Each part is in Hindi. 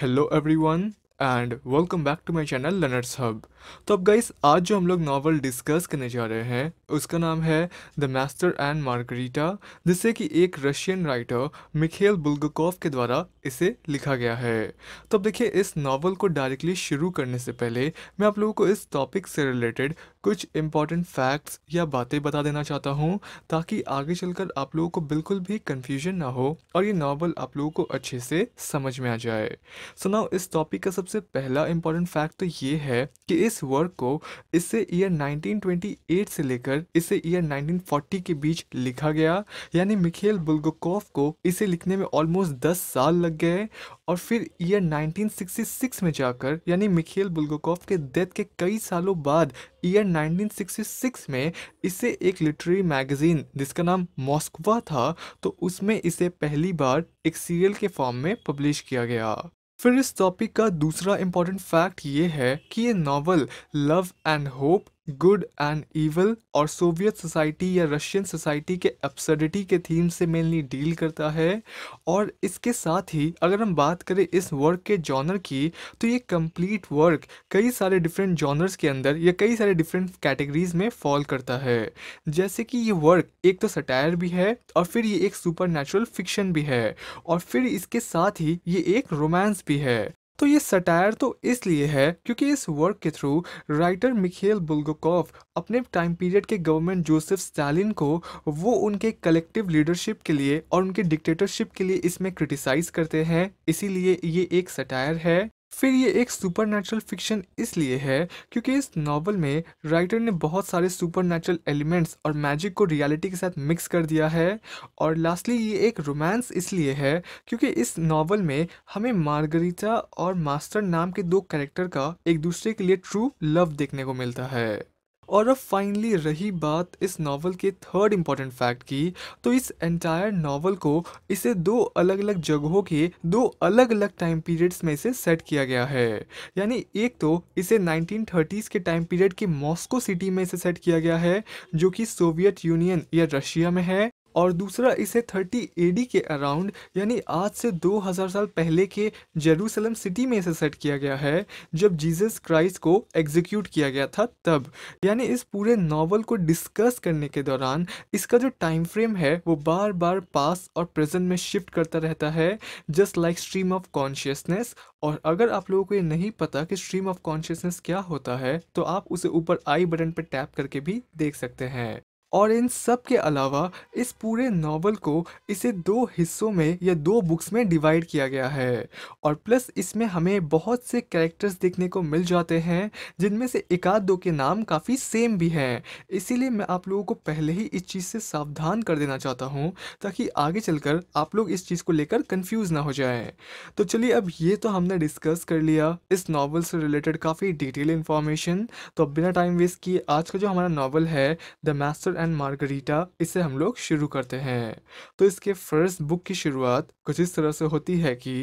hello everyone and welcome back to my channel Learners Hub तो अब गाइस आज जो हम लोग नॉवल डिस्कस करने जा रहे हैं उसका नाम है द मास्टर एंड मार्गरीटा जिसे कि एक रशियन राइटर मिखेल बुल्गकोव के द्वारा इसे लिखा गया है तो अब देखिए इस नावल को डायरेक्टली शुरू करने से पहले मैं आप लोगों को इस टॉपिक से रिलेटेड कुछ इंपॉर्टेंट फैक्ट्स या बातें बता देना चाहता हूँ ताकि आगे चलकर आप लोगों को बिल्कुल भी कन्फ्यूजन ना हो और ये नावल आप लोगों को अच्छे से समझ में आ जाए सो so नाउ इस टॉपिक का सबसे पहला इंपॉर्टेंट फैक्ट तो ये है कि इस वर्क को इससे ईयर 1928 से लेकर पर इसे ईयर 1940 के बीच लिखा गया यानी मिखेल बुलगोकोव को इसे लिखने में ऑलमोस्ट 10 साल लग गए और फिर ईयर 1966 में जाकर यानी मिखेल बुलगोकोव के डेथ के कई सालों बाद ईयर 1966 में इसे एक लिटरेरी मैगजीन जिसका नाम मॉस्कवा था तो उसमें इसे पहली बार एक सीरियल के फॉर्म में पब्लिश किया गया फिर इस टॉपिक का दूसरा इम्पॉर्टेंट फैक्ट ये है कि ये novel love and hope good and evil और सोवियत सोसाइटी या रशियन सोसाइटी के एब्सर्डिटी के थीम से मेनली डील करता है और इसके साथ ही अगर हम बात करें इस वर्क के जॉनर की तो ये कंप्लीट वर्क कई सारे डिफरेंट जॉनर्स के अंदर या कई सारे डिफरेंट कैटेगरीज में फॉल करता है जैसे कि ये वर्क एक तो सटायर भी है और फिर ये एक सुपर फिक्शन भी है और फिर इसके साथ ही ये एक रोमांस भी है तो ये सटायर तो इसलिए है क्योंकि इस वर्क के थ्रू राइटर मिखेल बुलगोकॉफ अपने टाइम पीरियड के गवर्नमेंट जोसेफ स्टालिन को वो उनके कलेक्टिव लीडरशिप के लिए और उनके डिक्टेटरशिप के लिए इसमें क्रिटिसाइज करते हैं इसीलिए ये एक सटायर है फिर ये एक सुपर फिक्शन इसलिए है क्योंकि इस नावल में राइटर ने बहुत सारे सुपर एलिमेंट्स और मैजिक को रियलिटी के साथ मिक्स कर दिया है और लास्टली ये एक रोमांस इसलिए है क्योंकि इस नावल में हमें मार्गरीटा और मास्टर नाम के दो कैरेक्टर का एक दूसरे के लिए ट्रू लव देखने को मिलता है और अब फाइनली रही बात इस नावल के थर्ड इम्पॉर्टेंट फैक्ट की तो इस एंटायर नावल को इसे दो अलग अलग जगहों के दो अलग अलग टाइम पीरियड्स में इसे सेट किया गया है यानी एक तो इसे 1930s के टाइम पीरियड के मॉस्को सिटी में इसे सेट किया गया है जो कि सोवियत यूनियन या रशिया में है और दूसरा इसे 30 एडी के अराउंड यानी आज से 2000 साल पहले के जेरूसलम सिटी में इसे सेट किया गया है जब जीसस क्राइस्ट को एग्जीक्यूट किया गया था तब यानी इस पूरे नावल को डिस्कस करने के दौरान इसका जो टाइम फ्रेम है वो बार बार पास और प्रेजेंट में शिफ्ट करता रहता है just like stream of consciousness और अगर आप लोगों को ये नहीं पता कि स्ट्रीम ऑफ कॉन्शियसनेस क्या होता है तो आप उसे ऊपर आई बटन पर टैप करके भी देख सकते हैं और इन सब के अलावा इस पूरे नावल को इसे दो हिस्सों में या दो बुक्स में डिवाइड किया गया है और प्लस इसमें हमें बहुत से कैरेक्टर्स देखने को मिल जाते हैं जिनमें से एक आध दो के नाम काफ़ी सेम भी हैं इसीलिए मैं आप लोगों को पहले ही इस चीज़ से सावधान कर देना चाहता हूँ ताकि आगे चलकर आप लोग इस चीज़ को लेकर कन्फ्यूज़ ना हो जाए तो चलिए अब ये तो हमने डिस्कस कर लिया इस नावल से रिलेटेड काफ़ी डिटेल इन्फॉर्मेशन तो अब बिना टाइम वेस्ट किए आज का जो हमारा नावल है द मैस्टर एंड मार्गरीटा इसे हम लोग शुरू करते हैं तो इसके फर्स्ट बुक की शुरुआत कुछ इस तरह से होती है कि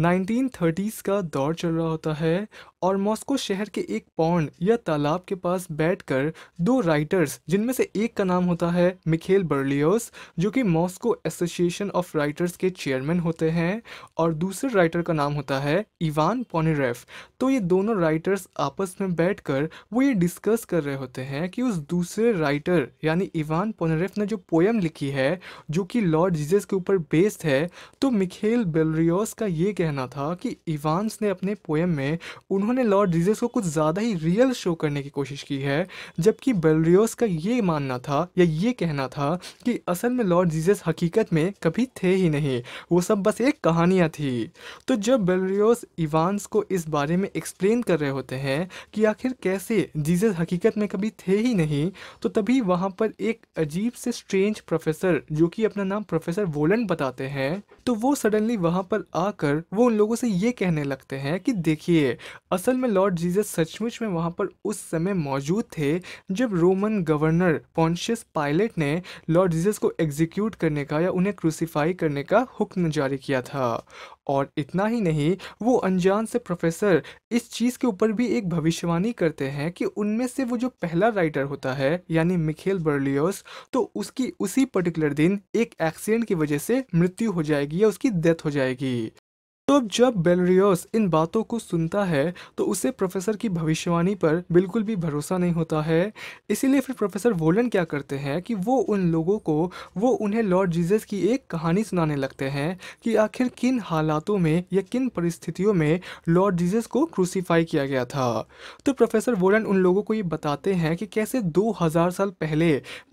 1930s का दौर चल रहा होता है और मॉस्को शहर के एक पौंड या तालाब के पास बैठकर दो राइटर्स जिनमें से एक का नाम होता है मिखेल बर्लियोस जो कि मॉस्को एसोसिएशन ऑफ राइटर्स के चेयरमैन होते हैं और दूसरे राइटर का नाम होता है इवान पोनेरेफ तो ये दोनों राइटर्स आपस में कर वो ये डिस्कस कर रहे होते हैं कि उस दूसरे राइटर यानी इवान पोनेरेफ ने जो पोएम लिखी है जो कि लॉर्ड जीजस के ऊपर बेस्ड है तो मिखेल बेलरियोस का ये कहना था कि इवान्स ने अपने पोएम में उन्होंने उन्होंने लॉर्ड जीजस को कुछ ज़्यादा ही रियल शो करने की कोशिश की है जबकि बेलरियोस का ये मानना था या ये कहना था कि असल में लॉर्ड जीजस हकीकत में कभी थे ही नहीं वो सब बस एक कहानियाँ थी तो जब बेलरियोस इवानस को इस बारे में एक्सप्लेन कर रहे होते हैं कि आखिर कैसे जीजस हकीकत में कभी थे ही नहीं तो तभी वहाँ पर एक अजीब से स्ट्रेंज प्रोफेसर जो कि अपना नाम प्रोफेसर वोलन बताते हैं तो वो सडनली वहां पर आकर वो उन लोगों से ये कहने लगते हैं कि देखिए असल में लॉर्ड जीसस सचमुच में वहां पर उस समय मौजूद थे जब रोमन गवर्नर पॉन्शियस पायलट ने लॉर्ड जीसस को एग्जीक्यूट करने का या उन्हें क्रूसीफाई करने का हुक्म जारी किया था और इतना ही नहीं वो अनजान से प्रोफेसर इस चीज़ के ऊपर भी एक भविष्यवाणी करते हैं कि उनमें से वो जो पहला राइटर होता है यानी मिखेल बर्लियोस तो उसकी उसी पर्टिकुलर दिन एक एक्सीडेंट की वजह से मृत्यु हो जाएगी या उसकी डेथ हो जाएगी तो अब जब बेलरियोस इन बातों को सुनता है तो उसे प्रोफेसर की भविष्यवाणी पर बिल्कुल भी भरोसा नहीं होता है इसीलिए फिर प्रोफेसर वोलन क्या करते हैं कि वो उन लोगों को वो उन्हें लॉर्ड जीसस की एक कहानी सुनाने लगते हैं कि आखिर किन हालातों में या किन परिस्थितियों में लॉर्ड जीसस को क्रूसीफाई किया गया था तो प्रोफेसर वोलन उन लोगों को ये बताते हैं कि कैसे दो साल पहले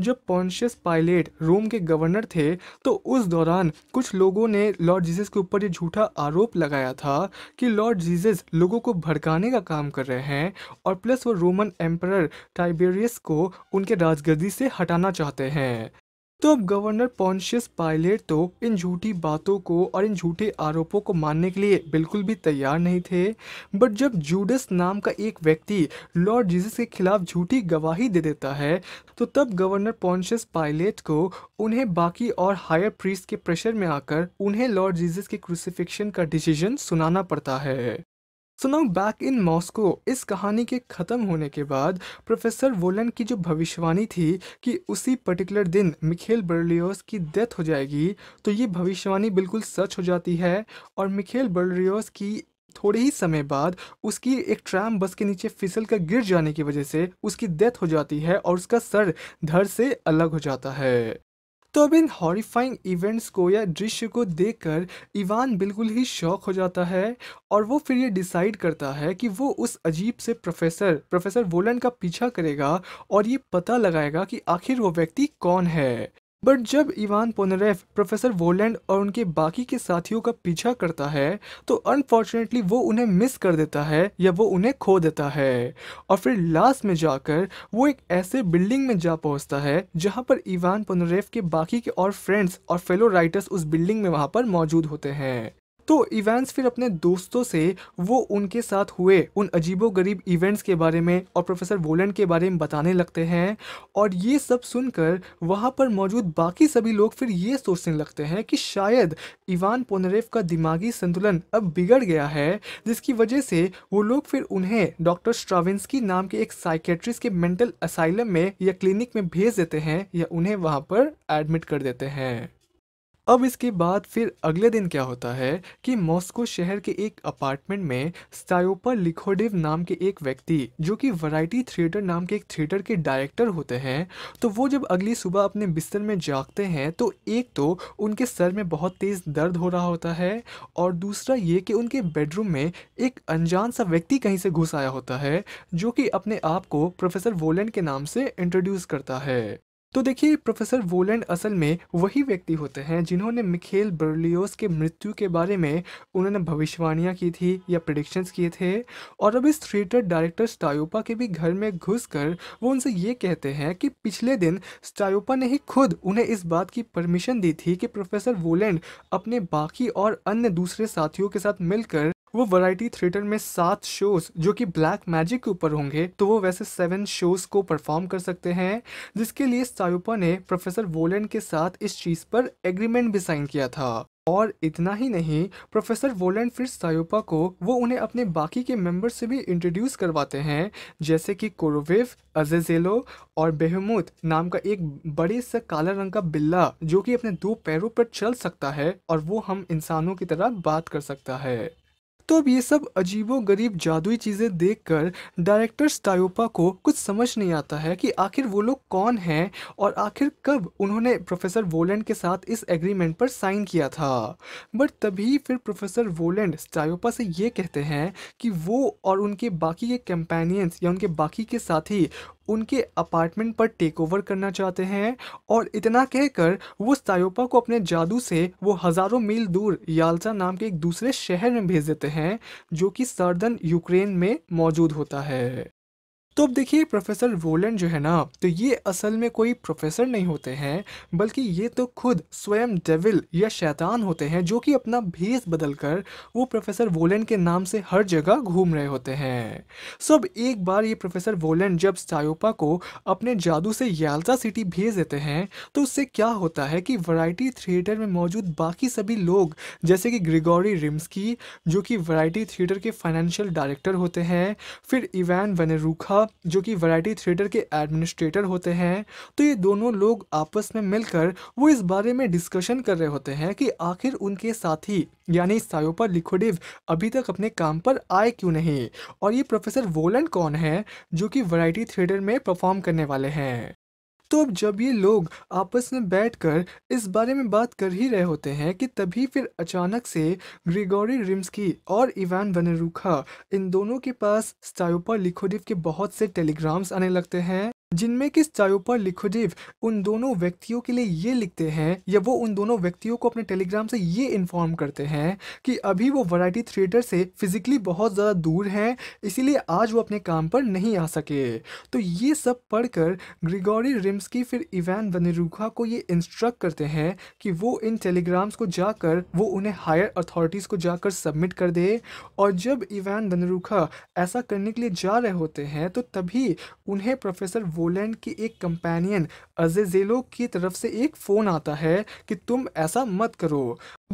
जब पॉन्शियस पायलट रोम के गवर्नर थे तो उस दौरान कुछ लोगों ने लॉर्ड जीसस के ऊपर ये झूठा आरोप आरोप लगाया था कि लॉर्ड जीजस लोगों को भड़काने का काम कर रहे हैं और प्लस वो रोमन एम्पर टाइबेरियस को उनके राजगद्दी से हटाना चाहते हैं तो अब गवर्नर पॉन्शियस पायलट तो इन झूठी बातों को और इन झूठे आरोपों को मानने के लिए बिल्कुल भी तैयार नहीं थे बट जब जूडस नाम का एक व्यक्ति लॉर्ड जीसस के खिलाफ झूठी गवाही दे देता है तो तब गवर्नर पॉन्शियस पायलट को उन्हें बाकी और हायर प्रीस के प्रेशर में आकर उन्हें लॉर्ड जीसस के क्रूसिफिक्शन का डिसीजन सुनाना पड़ता है so now back in Moscow इस कहानी के ख़त्म होने के बाद प्रोफेसर वोलन की जो भविष्यवाणी थी कि उसी पर्टिकुलर दिन मिखेल बर्लियोस की डेथ हो जाएगी तो ये भविष्यवाणी बिल्कुल सच हो जाती है और मिखेल बर्लियोस की थोड़े ही समय बाद उसकी एक ट्रैम बस के नीचे फिसल कर गिर जाने की वजह से उसकी डेथ हो जाती है और उसका सर धड़ से अलग हो जाता है तो अब इन हॉरीफाइंग इवेंट्स को या दृश्य को देखकर इवान बिल्कुल ही शौक हो जाता है और वो फिर ये डिसाइड करता है कि वो उस अजीब से प्रोफेसर प्रोफेसर वोलन का पीछा करेगा और ये पता लगाएगा कि आखिर वो व्यक्ति कौन है बट जब इवान पोनरेफ प्रोफेसर वोलैंड और उनके बाकी के साथियों का पीछा करता है तो अनफॉर्चुनेटली वो उन्हें मिस कर देता है या वो उन्हें खो देता है और फिर लास्ट में जाकर वो एक ऐसे बिल्डिंग में जा पहुंचता है जहां पर इवान पोनरेफ के बाकी के और फ्रेंड्स और फेलो राइटर्स उस बिल्डिंग में वहां पर मौजूद होते हैं तो इवेंस फिर अपने दोस्तों से वो उनके साथ हुए उन अजीबो गरीब इवेंट्स के बारे में और प्रोफेसर वोलन के बारे में बताने लगते हैं और ये सब सुनकर वहाँ पर मौजूद बाकी सभी लोग फिर ये सोचने लगते हैं कि शायद इवान पोनरेफ का दिमागी संतुलन अब बिगड़ गया है जिसकी वजह से वो लोग फिर उन्हें डॉक्टर स्ट्राविंसकी नाम के एक साइकेट्रिस्ट के मेंटल असाइलम में या क्लिनिक में भेज देते हैं या उन्हें वहाँ पर एडमिट कर देते हैं अब इसके बाद फिर अगले दिन क्या होता है कि मॉस्को शहर के एक अपार्टमेंट में स्टायोपा लिखोडिव नाम के एक व्यक्ति जो कि वैरायटी थिएटर नाम के एक थिएटर के डायरेक्टर होते हैं तो वो जब अगली सुबह अपने बिस्तर में जागते हैं तो एक तो उनके सर में बहुत तेज़ दर्द हो रहा होता है और दूसरा ये कि उनके बेडरूम में एक अनजान सा व्यक्ति कहीं से घुस आया होता है जो कि अपने आप को प्रोफेसर वोलेंड के नाम से इंट्रोड्यूस करता है तो देखिए प्रोफेसर वोलैंड असल में वही व्यक्ति होते हैं जिन्होंने मिखेल बर्लियोस के मृत्यु के बारे में उन्होंने भविष्यवाणियाँ की थी या प्रडिक्शंस किए थे और अब इस थिएटर डायरेक्टर स्टायोपा के भी घर में घुसकर वो उनसे ये कहते हैं कि पिछले दिन स्टायोपा ने ही खुद उन्हें इस बात की परमिशन दी थी कि प्रोफेसर वोलैंड अपने बाकी और अन्य दूसरे साथियों के साथ मिलकर वो वैरायटी थिएटर में सात शोज जो कि ब्लैक मैजिक के ऊपर होंगे तो वो वैसे सेवन शोज को परफॉर्म कर सकते हैं जिसके लिए सायोपा ने प्रोफेसर वोलन के साथ इस चीज़ पर एग्रीमेंट भी साइन किया था और इतना ही नहीं प्रोफेसर वोलैंड फिर सायोपा को वो उन्हें अपने बाकी के मेंबर से भी इंट्रोड्यूस करवाते हैं जैसे कि कोरोविव अजेजेलो और बेहमूत नाम का एक बड़े से काला रंग का बिल्ला जो कि अपने दो पैरों पर चल सकता है और वो हम इंसानों की तरह बात कर सकता है तो अब ये सब अजीबो गरीब जादुई चीज़ें देखकर डायरेक्टर स्टायोपा को कुछ समझ नहीं आता है कि आखिर वो लोग कौन हैं और आखिर कब उन्होंने प्रोफेसर वोलेंड के साथ इस एग्रीमेंट पर साइन किया था बट तभी फिर प्रोफेसर वोलेंड स्टायोपा से ये कहते हैं कि वो और उनके बाकी के कैंपेनियंस या उनके बाकी के साथी उनके अपार्टमेंट पर टेक ओवर करना चाहते हैं और इतना कहकर वो सायोपा को अपने जादू से वो हज़ारों मील दूर यालसा नाम के एक दूसरे शहर में भेज देते हैं जो कि सर्दन यूक्रेन में मौजूद होता है तो अब देखिए प्रोफेसर वोलन जो है ना तो ये असल में कोई प्रोफेसर नहीं होते हैं बल्कि ये तो खुद स्वयं डेविल या शैतान होते हैं जो कि अपना भेस बदल कर वो प्रोफेसर वोलन के नाम से हर जगह घूम रहे होते हैं सो अब एक बार ये प्रोफेसर वोलन जब सायोपा को अपने जादू से यालता सिटी भेज देते हैं तो उससे क्या होता है कि वराइटी थिएटर में मौजूद बाकी सभी लोग जैसे कि ग्रिगोरी रिम्सकी जो कि वराइटी थिएटर के फाइनेंशियल डायरेक्टर होते हैं फिर इवान वनरूखा जो कि वैरायटी थिएटर के एडमिनिस्ट्रेटर होते हैं तो ये दोनों लोग आपस में मिलकर वो इस बारे में डिस्कशन कर रहे होते हैं कि आखिर उनके साथी यानी सायोपर लिक्विडिव अभी तक अपने काम पर आए क्यों नहीं और ये प्रोफेसर वोलन कौन है जो कि वैरायटी थिएटर में परफॉर्म करने वाले हैं तो अब जब ये लोग आपस में बैठकर इस बारे में बात कर ही रहे होते हैं कि तभी फिर अचानक से ग्रिगोरी रिम्सकी और इवान वनरूखा इन दोनों के पास स्टायोपा लिखोडिव के बहुत से टेलीग्राम्स आने लगते हैं जिनमें किस चायों पर लिखोजेव उन दोनों व्यक्तियों के लिए ये लिखते हैं या वो उन दोनों व्यक्तियों को अपने टेलीग्राम से ये इन्फॉर्म करते हैं कि अभी वो वैरायटी थिएटर से फिजिकली बहुत ज़्यादा दूर हैं इसीलिए आज वो अपने काम पर नहीं आ सके तो ये सब पढ़कर ग्रिगोरी रिम्स की फिर इवान वनरूखा को ये इंस्ट्रक्ट करते हैं कि वो इन टेलीग्राम्स को जाकर वो उन्हें हायर अथॉरिटीज़ को जाकर सबमिट कर दे और जब इवान वनरूखा ऐसा करने के लिए जा रहे होते हैं तो तभी उन्हें प्रोफेसर वोलैंड के एक कंपेनियन अजेजेलो की तरफ से एक फ़ोन आता है कि तुम ऐसा मत करो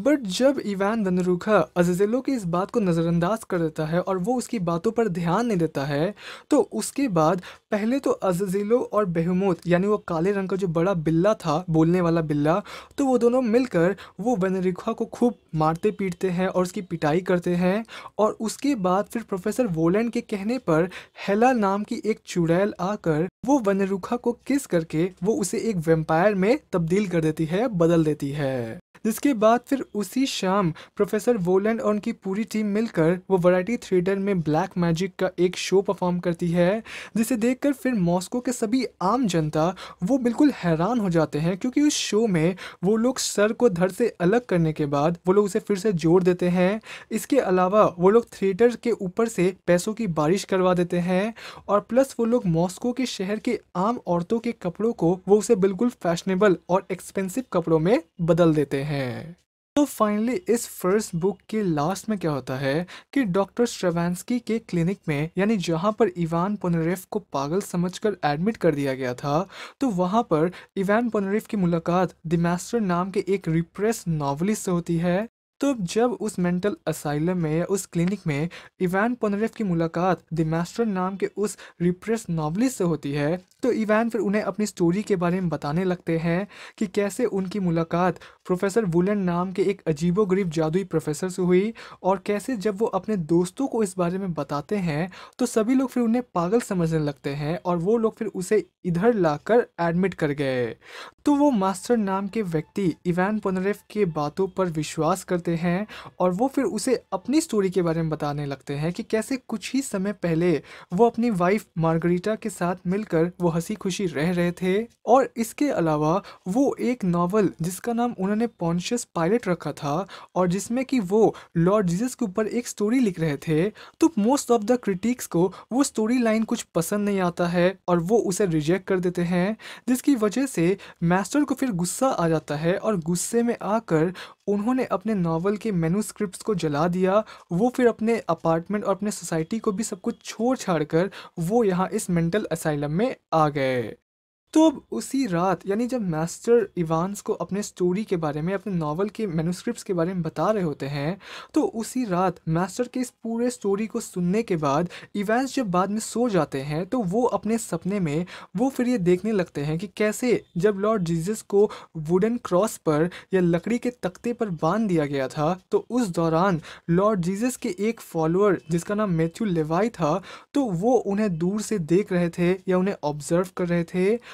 बट जब इवान वनरूखा अजेलो की इस बात को नज़रअंदाज कर देता है और वो उसकी बातों पर ध्यान नहीं देता है तो उसके बाद पहले तो अजेलो और बेहमोत यानी वो काले रंग का जो बड़ा बिल्ला था बोलने वाला बिल्ला तो वो दोनों मिलकर वो वनरूखा को खूब मारते पीटते हैं और उसकी पिटाई करते हैं और उसके बाद फिर प्रोफेसर वोलैंड के कहने पर हेला नाम की एक चुड़ैल आकर वो वनरूखा को किस करके वो उसे एक वेम्पायर में तब्दील कर देती है बदल देती है जिसके बाद फिर उसी शाम प्रोफेसर वोलन और उनकी पूरी टीम मिलकर वो वैरायटी थिएटर में ब्लैक मैजिक का एक शो परफॉर्म करती है जिसे देखकर फिर मॉस्को के सभी आम जनता वो बिल्कुल हैरान हो जाते हैं क्योंकि उस शो में वो लोग सर को धड़ से अलग करने के बाद वो लोग उसे फिर से जोड़ देते हैं इसके अलावा वो लोग थिएटर के ऊपर से पैसों की बारिश करवा देते हैं और प्लस वो लोग मॉस्को के शहर के आम औरतों के कपड़ों को वो उसे बिल्कुल फैशनेबल और एक्सपेंसिव कपड़ों में बदल देते हैं है तो फाइनली इस फर्स्ट बुक के लास्ट में क्या होता है कि डॉक्टर श्रेवेंसकी के क्लिनिक में यानी जहाँ पर इवान पोनरेफ को पागल समझकर एडमिट कर दिया गया था तो वहाँ पर इवान पोनरेफ की मुलाकात द मास्टर नाम के एक रिप्रेस नॉवलिस्ट से होती है तो जब उस मेंटल असाइलम में या उस क्लिनिक में इवान पोनरेफ की मुलाकात द मास्टर नाम के उस रिप्रेस नॉवलिस्ट से होती है तो इवान फिर उन्हें अपनी स्टोरी के बारे में बताने लगते हैं कि कैसे उनकी मुलाकात प्रोफेसर वुलन नाम के एक अजीबोगरीब जादुई प्रोफेसर से हुई और कैसे जब वो अपने दोस्तों को इस बारे में बताते हैं तो सभी लोग फिर उन्हें पागल समझने लगते हैं और वो लोग फिर उसे इधर लाकर एडमिट कर गए तो वो मास्टर नाम के व्यक्ति इवान पोनरेव के बातों पर विश्वास करते हैं और वो फिर उसे अपनी स्टोरी के बारे में बताने लगते हैं कि कैसे कुछ ही समय पहले वो अपनी वाइफ मार्गरीटा के साथ मिलकर वो हंसी खुशी रह रहे थे और इसके अलावा वो एक नावल जिसका नाम उन्होंने पॉन्शियस पायलट रखा था और जिसमें कि वो लॉर्ड जीजस के ऊपर एक स्टोरी लिख रहे थे तो मोस्ट ऑफ द क्रिटिक्स को वो स्टोरी लाइन कुछ पसंद नहीं आता है और वो उसे रिजेक्ट कर देते हैं जिसकी वजह से मैस्टर को फिर गुस्सा आ जाता है और गुस्से में आकर उन्होंने अपने नावल के मेनूस्क्रिप्ट को जला दिया वो फिर अपने अपार्टमेंट और अपने सोसाइटी को भी सब कुछ छोड़ छाड़ कर वो यहाँ इस मेंटल असाइलम में आ गए तो अब उसी रात यानी जब मास्टर इवान्स को अपने स्टोरी के बारे में अपने नावल के मैनुस्क्रिप्ट के बारे में बता रहे होते हैं तो उसी रात मास्टर के इस पूरे स्टोरी को सुनने के बाद इवान्स जब बाद में सो जाते हैं तो वो अपने सपने में वो फिर ये देखने लगते हैं कि कैसे जब लॉर्ड जीसस को वुडन क्रॉस पर या लकड़ी के तख्ते पर बांध दिया गया था तो उस दौरान लॉर्ड जीजस के एक फॉलोअर जिसका नाम मैथ्यू लेवाई था तो वो उन्हें दूर से देख रहे थे या उन्हें ऑब्जर्व कर रहे थे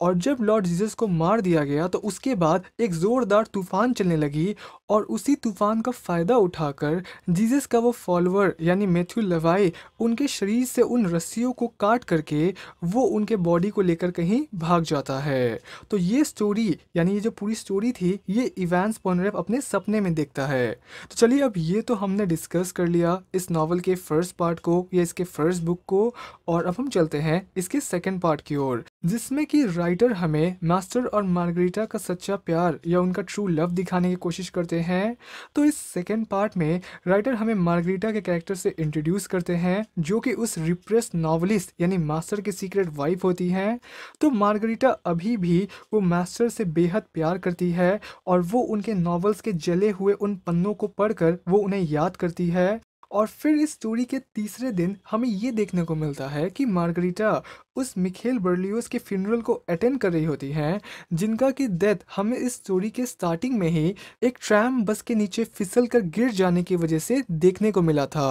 और जब लॉर्ड जीसस को मार दिया गया तो उसके बाद एक ज़ोरदार तूफान चलने लगी और उसी तूफान का फ़ायदा उठाकर जीसस का वो फॉलोअर यानी मैथ्यू लवाई उनके शरीर से उन रस्सियों को काट करके वो उनके बॉडी को लेकर कहीं भाग जाता है तो ये स्टोरी यानी ये जो पूरी स्टोरी थी ये इवेंस पॉनरेप अपने सपने में देखता है तो चलिए अब ये तो हमने डिस्कस कर लिया इस नावल के फर्स्ट पार्ट को या इसके फर्स्ट बुक को और अब हम चलते हैं इसके सेकेंड पार्ट की ओर जिसमें कि राइटर हमें मास्टर और मार्गरीटा का सच्चा प्यार या उनका ट्रू लव दिखाने की कोशिश करते हैं तो इस सेकेंड पार्ट में राइटर हमें मार्गरीटा के कैरेक्टर से इंट्रोड्यूस करते हैं जो कि उस रिप्रेस नॉवलिस्ट यानी मास्टर की सीक्रेट वाइफ होती हैं तो मार्गरीटा अभी भी वो मास्टर से बेहद प्यार करती है और वो उनके नॉवल्स के जले हुए उन पन्नों को पढ़कर वो उन्हें याद करती है और फिर इस स्टोरी के तीसरे दिन हमें ये देखने को मिलता है कि मार्गरीटा उस मिखेल बर्लियोस के फ्यूनरल को अटेंड कर रही होती हैं जिनका की डेथ हमें इस स्टोरी के स्टार्टिंग में ही एक ट्रैम बस के नीचे फिसल कर गिर जाने की वजह से देखने को मिला था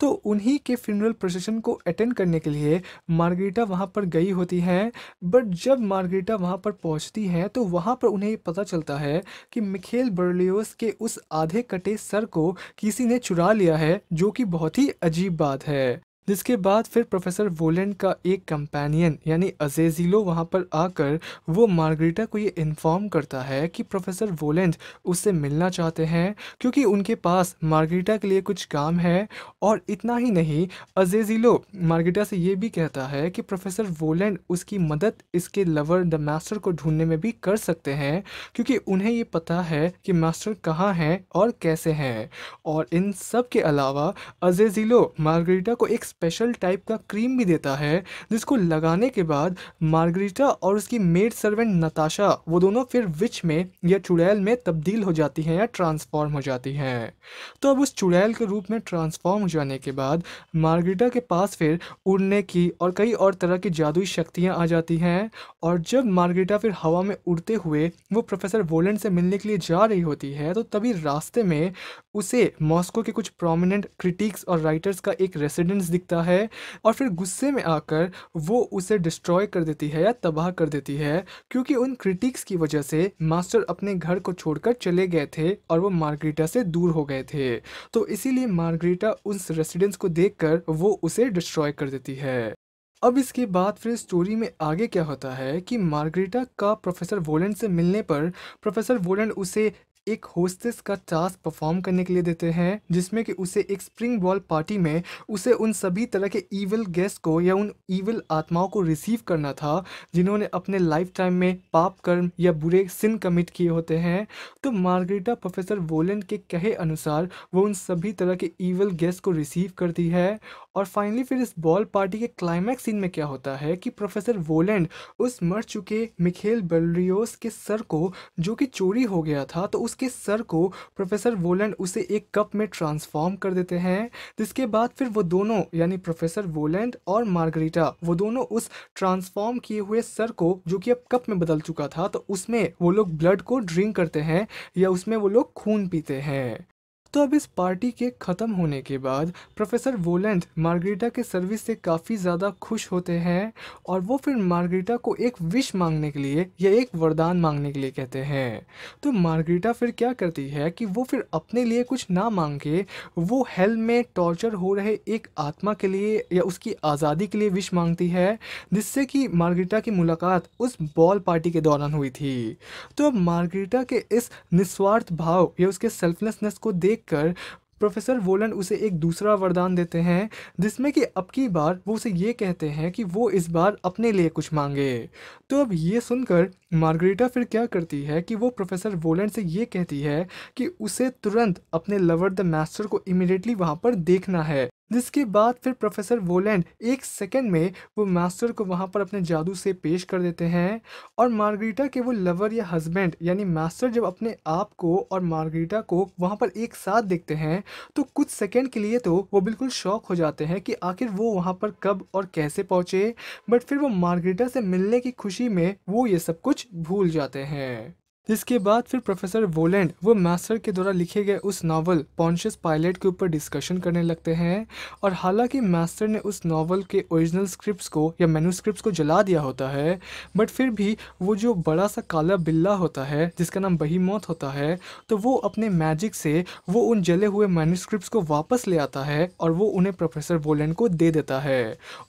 तो उन्हीं के फ्यूनरल प्रोसेशन को अटेंड करने के लिए मार्गरीटा वहाँ पर गई होती हैं बट जब मार्गरीटा वहाँ पर पहुँचती हैं तो वहाँ पर उन्हें पता चलता है कि मिखेल बर्लियोस के उस आधे कटे सर को किसी ने चुरा लिया है जो कि बहुत ही अजीब बात है जिसके बाद फिर प्रोफेसर वोलेंड का एक कंपेनियन यानी अजेजिलो वहाँ पर आकर वो मार्गरीटा को ये इन्फॉर्म करता है कि प्रोफेसर वोलेंड उससे मिलना चाहते हैं क्योंकि उनके पास मार्गरीटा के लिए कुछ काम है और इतना ही नहीं अजेजिलो मार्गरीटा से ये भी कहता है कि प्रोफेसर वोलेंड उसकी मदद इसके लवर द मास्टर को ढूंढने में भी कर सकते हैं क्योंकि उन्हें ये पता है कि मास्टर कहाँ हैं और कैसे हैं और इन सब के अलावा अजेजिलो मार्गरीटा को एक स्पेशल टाइप का क्रीम भी देता है जिसको लगाने के बाद मार्गरीटा और उसकी मेड सर्वेंट नताशा वो दोनों फिर विच में या चुड़ैल में तब्दील हो जाती हैं या ट्रांसफॉर्म हो जाती हैं तो अब उस चुड़ैल के रूप में ट्रांसफॉर्म हो जाने के बाद मार्गरीटा के पास फिर उड़ने की और कई और तरह की जादुई शक्तियाँ आ जाती हैं और जब मार्गरीटा फिर हवा में उड़ते हुए वो प्रोफेसर वोलेंड से मिलने के लिए जा रही होती है तो तभी रास्ते में उसे मॉस्को के कुछ प्रोमिनेंट क्रिटिक्स और राइटर्स का एक रेसिडेंस दिखता देखता है और फिर गुस्से में आकर वो उसे डिस्ट्रॉय कर देती है या तबाह कर देती है क्योंकि उन क्रिटिक्स की वजह से मास्टर अपने घर को छोड़कर चले गए थे और वो मार्गरीटा से दूर हो गए थे तो इसीलिए मार्गरीटा उस रेसिडेंस को देखकर वो उसे डिस्ट्रॉय कर देती है अब इसके बाद फिर स्टोरी में आगे क्या होता है कि मार्गरीटा का प्रोफेसर वोलेंड से मिलने पर प्रोफेसर वोलेंड उसे एक होस्टेस का टास्क परफॉर्म करने के लिए देते हैं जिसमें कि उसे एक स्प्रिंग बॉल पार्टी में उसे उन सभी तरह के ईविल गेस्ट को या उन ईविल आत्माओं को रिसीव करना था जिन्होंने अपने लाइफ टाइम में पाप कर्म या बुरे सिन कमिट किए होते हैं तो मार्गरेटा प्रोफेसर वोलेंड के कहे अनुसार वो उन सभी तरह के ईविल गेस्ट को रिसीव करती है और फाइनली फिर इस बॉल पार्टी के क्लाइमैक्स सीन में क्या होता है कि प्रोफेसर वोलेंड उस मर चुके मिखेल बलरियोस के सर को जो कि चोरी हो गया था तो उसके सर को प्रोफेसर वोलैंड उसे एक कप में ट्रांसफॉर्म कर देते हैं जिसके बाद फिर वो दोनों यानी प्रोफेसर वोलैंड और मार्गरीटा वो दोनों उस ट्रांसफॉर्म किए हुए सर को जो कि अब कप में बदल चुका था तो उसमें वो लोग ब्लड को ड्रिंक करते हैं या उसमें वो लोग खून पीते हैं तो अब इस पार्टी के ख़त्म होने के बाद प्रोफेसर वोलेंट मार्गरीटा के सर्विस से काफ़ी ज़्यादा खुश होते हैं और वो फिर मार्गरीटा को एक विश मांगने के लिए या एक वरदान मांगने के लिए कहते हैं तो मार्गरीटा फिर क्या करती है कि वो फिर अपने लिए कुछ ना मांग के वो हेल में टॉर्चर हो रहे एक आत्मा के लिए या उसकी आज़ादी के लिए विश मांगती है जिससे कि मार्गरीटा की मुलाकात उस बॉल पार्टी के दौरान हुई थी तो अब मार्गरीटा के इस निस्वार्थ भाव या उसके सेल्फलेसनेस को देख देखकर प्रोफेसर वोलन उसे एक दूसरा वरदान देते हैं जिसमें कि अब की बार वो उसे ये कहते हैं कि वो इस बार अपने लिए कुछ मांगे तो अब ये सुनकर मार्गरीटा फिर क्या करती है कि वो प्रोफेसर वोलेंड से ये कहती है कि उसे तुरंत अपने लवर द मास्टर को इमिडिएटली वहाँ पर देखना है जिसके बाद फिर प्रोफेसर वोलेंड एक सेकंड में वो मास्टर को वहाँ पर अपने जादू से पेश कर देते हैं और मार्गरीटा के वो लवर या हस्बैंड यानी मास्टर जब अपने आप को और मार्गरीटा को वहाँ पर एक साथ देखते हैं तो कुछ सेकंड के लिए तो वो बिल्कुल शॉक हो जाते हैं कि आखिर वो वहाँ पर कब और कैसे पहुँचे बट फिर वो मार्गरीटा से मिलने की खुशी में वो ये सब कुछ कुछ भूल जाते हैं इसके बाद फिर प्रोफेसर वोलेंड वो मास्टर के द्वारा लिखे गए उस नावल पॉन्शियस पायलट के ऊपर डिस्कशन करने लगते हैं और हालांकि मास्टर ने उस नावल के ओरिजिनल स्क्रिप्ट्स को या मेनूस्क्रिप्ट को जला दिया होता है बट फिर भी वो जो बड़ा सा काला बिल्ला होता है जिसका नाम मौत होता है तो वो अपने मैजिक से वो उन जले हुए मेनूस्क्रिप्ट को वापस ले आता है और वो उन्हें प्रोफेसर वोलेंड को दे देता है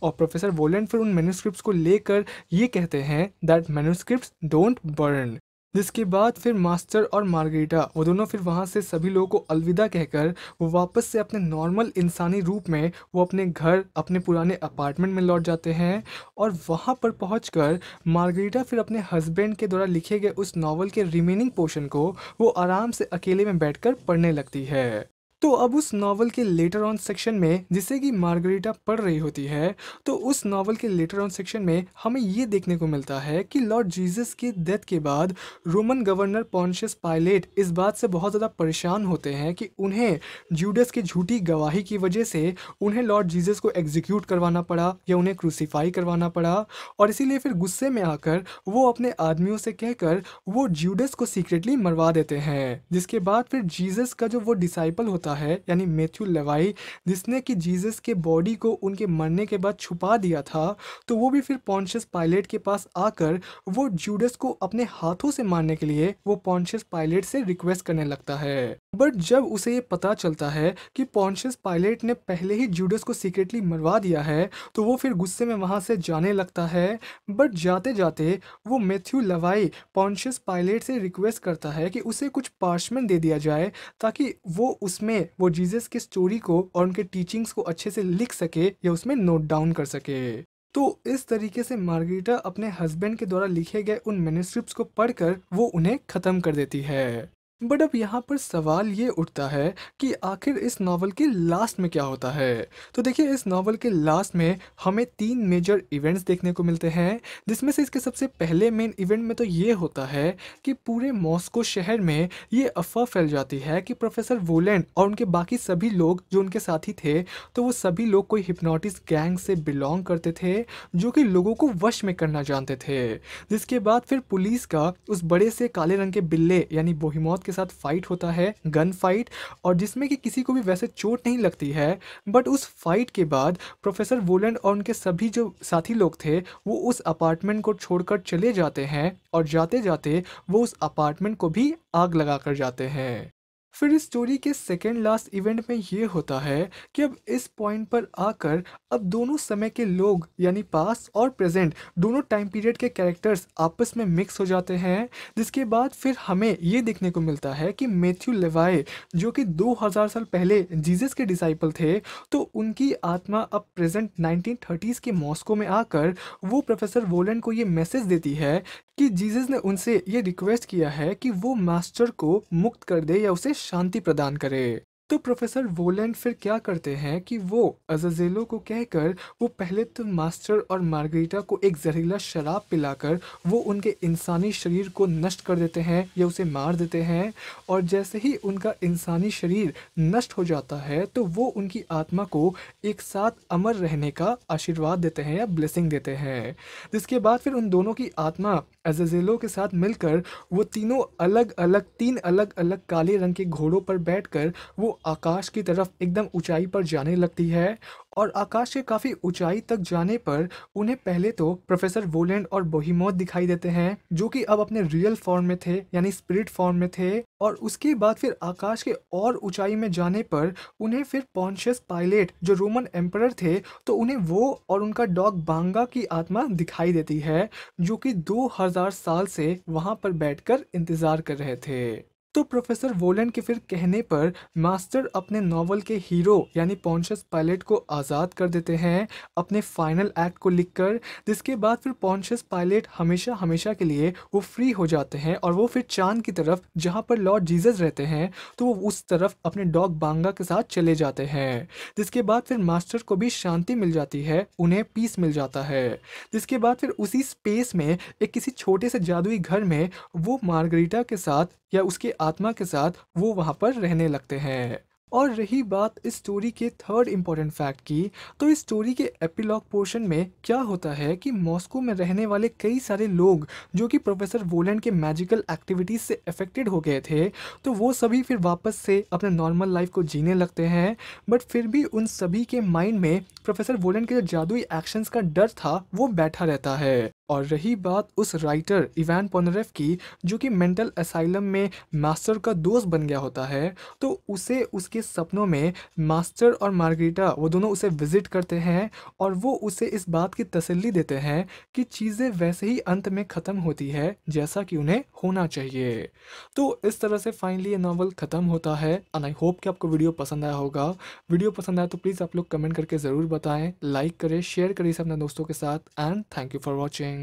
और प्रोफेसर वोलेंड फिर उन मेनूस्क्रिप्ट को लेकर ये कहते हैं दैट मेनूस्क्रिप्ट डोंट बर्न जिसके बाद फिर मास्टर और मार्गरेटा वो दोनों फिर वहाँ से सभी लोगों को अलविदा कहकर वो वापस से अपने नॉर्मल इंसानी रूप में वो अपने घर अपने पुराने अपार्टमेंट में लौट जाते हैं और वहाँ पर पहुँच कर मार्गरेटा फिर अपने हस्बैंड के द्वारा लिखे गए उस नावल के रिमेनिंग पोर्शन को वो आराम से अकेले में बैठ कर पढ़ने लगती है तो अब उस नावल के लेटर ऑन सेक्शन में जिसे कि मार्गरीटा पढ़ रही होती है तो उस नावल के लेटर ऑन सेक्शन में हमें ये देखने को मिलता है कि लॉर्ड जीसस की डेथ के बाद रोमन गवर्नर पॉन्शियस पायलेट इस बात से बहुत ज़्यादा परेशान होते हैं कि उन्हें जूडस की झूठी गवाही की वजह से उन्हें लॉर्ड जीजस को एग्जीक्यूट करवाना पड़ा या उन्हें क्रूसीफाई करवाना पड़ा और इसीलिए फिर गुस्से में आकर वो अपने आदमियों से कहकर वो जूडस को सीक्रेटली मरवा देते हैं जिसके बाद फिर जीजस का जो वो डिसाइपल होता होता है यानी मैथ्यू लेवाई जिसने कि जीसस के बॉडी को उनके मरने के बाद छुपा दिया था तो वो भी फिर पॉन्शियस पायलट के पास आकर वो जूडस को अपने हाथों से मारने के लिए वो पॉन्शियस पायलट से रिक्वेस्ट करने लगता है बट जब उसे ये पता चलता है कि पॉन्शियस पायलट ने पहले ही जूडस को सीक्रेटली मरवा दिया है तो वो फिर गुस्से में वहाँ से जाने लगता है बट जाते जाते वो मैथ्यू लवाई पॉन्शियस पायलट से रिक्वेस्ट करता है कि उसे कुछ पार्शमेंट दे दिया जाए ताकि वो उसमें वो जीसस की स्टोरी को और उनके टीचिंग्स को अच्छे से लिख सके या उसमें नोट डाउन कर सके तो इस तरीके से मार्गरीटा अपने हस्बैंड के द्वारा लिखे गए उन मेनिस्क्रिप्ट को पढ़कर वो उन्हें खत्म कर देती है बट अब यहाँ पर सवाल ये उठता है कि आखिर इस नावल के लास्ट में क्या होता है तो देखिए इस नावल के लास्ट में हमें तीन मेजर इवेंट्स देखने को मिलते हैं जिसमें से इसके सबसे पहले मेन इवेंट में तो ये होता है कि पूरे मॉस्को शहर में ये अफवाह फैल जाती है कि प्रोफेसर वोलैंड और उनके बाकी सभी लोग जो उनके साथी थे तो वो सभी लोग कोई हिप्नोटिस गैंग से बिलोंग करते थे जो कि लोगों को वश में करना जानते थे जिसके बाद फिर पुलिस का उस बड़े से काले रंग के बिल्ले यानी बोहिमौत के साथ फाइट होता है गन फाइट और जिसमें कि किसी को भी वैसे चोट नहीं लगती है बट उस फाइट के बाद प्रोफेसर वोलेंड और उनके सभी जो साथी लोग थे वो उस अपार्टमेंट को छोड़कर चले जाते हैं और जाते जाते वो उस अपार्टमेंट को भी आग लगा कर जाते हैं फिर स्टोरी के सेकेंड लास्ट इवेंट में ये होता है कि अब इस पॉइंट पर आकर अब दोनों समय के लोग यानी पास और प्रेजेंट दोनों टाइम पीरियड के कैरेक्टर्स आपस में मिक्स हो जाते हैं जिसके बाद फिर हमें ये देखने को मिलता है कि मैथ्यू लेवाए जो कि 2000 साल पहले जीसस के डिसाइपल थे तो उनकी आत्मा अब प्रेजेंट नाइनटीन के मॉस्को में आकर वो प्रोफेसर वोलन को ये मैसेज देती है कि जीसस ने उनसे ये रिक्वेस्ट किया है कि वो मास्टर को मुक्त कर दे या उसे शांति प्रदान करे तो प्रोफेसर वोलैंड फिर क्या करते हैं कि वो अजेलो को कहकर वो पहले तो मास्टर और मार्गरीटा को एक जहरीला शराब पिलाकर वो उनके इंसानी शरीर को नष्ट कर देते हैं या उसे मार देते हैं और जैसे ही उनका इंसानी शरीर नष्ट हो जाता है तो वो उनकी आत्मा को एक साथ अमर रहने का आशीर्वाद देते हैं या ब्लेसिंग देते हैं जिसके बाद फिर उन दोनों की आत्मा अजेलो के साथ मिलकर वो तीनों अलग अलग तीन अलग अलग काले रंग के घोड़ों पर बैठकर वो आकाश की तरफ एकदम ऊंचाई पर जाने लगती है और आकाश के काफ़ी ऊंचाई तक जाने पर उन्हें पहले तो प्रोफेसर वोलेंड और बोहिमोत दिखाई देते हैं जो कि अब अपने रियल फॉर्म में थे यानी स्पिरिट फॉर्म में थे और उसके बाद फिर आकाश के और ऊंचाई में जाने पर उन्हें फिर पॉन्शियस पायलट जो रोमन एम्पर थे तो उन्हें वो और उनका डॉग बांगा की आत्मा दिखाई देती है जो कि हजार साल से वहां पर बैठकर इंतजार कर रहे थे तो प्रोफेसर वोलन के फिर कहने पर मास्टर अपने नावल के हीरो यानी पॉन्शस पायलट को आज़ाद कर देते हैं अपने फाइनल एक्ट को लिखकर जिसके बाद फिर पॉन्शस पायलट हमेशा हमेशा के लिए वो फ्री हो जाते हैं और वो फिर चांद की तरफ जहाँ पर लॉर्ड जीसस रहते हैं तो वो उस तरफ अपने डॉग बांगा के साथ चले जाते हैं जिसके बाद फिर मास्टर को भी शांति मिल जाती है उन्हें पीस मिल जाता है जिसके बाद फिर उसी स्पेस में एक किसी छोटे से जादुई घर में वो मार्गरीटा के साथ या उसके आत्मा के साथ वो वहाँ पर रहने लगते हैं और रही बात इस स्टोरी के थर्ड इम्पॉर्टेंट फैक्ट की तो इस स्टोरी के एपिलॉग पोर्शन में क्या होता है कि मॉस्को में रहने वाले कई सारे लोग जो कि प्रोफेसर वोलैंड के मैजिकल एक्टिविटीज़ से अफेक्टेड हो गए थे तो वो सभी फिर वापस से अपने नॉर्मल लाइफ को जीने लगते हैं बट फिर भी उन सभी के माइंड में प्रोफेसर वोलैंड के जो जादुई एक्शंस का डर था वो बैठा रहता है और रही बात उस राइटर इवान पोनरेफ की जो कि मेंटल असाइलम में मास्टर का दोस्त बन गया होता है तो उसे उसके सपनों में मास्टर और मार्गरीटा वो दोनों उसे विज़िट करते हैं और वो उसे इस बात की तसल्ली देते हैं कि चीज़ें वैसे ही अंत में ख़त्म होती है जैसा कि उन्हें होना चाहिए तो इस तरह से फाइनली ये नावल ख़त्म होता है एंड आई होप कि आपको वीडियो पसंद आया होगा वीडियो पसंद आया तो प्लीज़ आप लोग कमेंट करके ज़रूर बताएँ लाइक करें शेयर करें इसे अपने दोस्तों के साथ and thank you for watching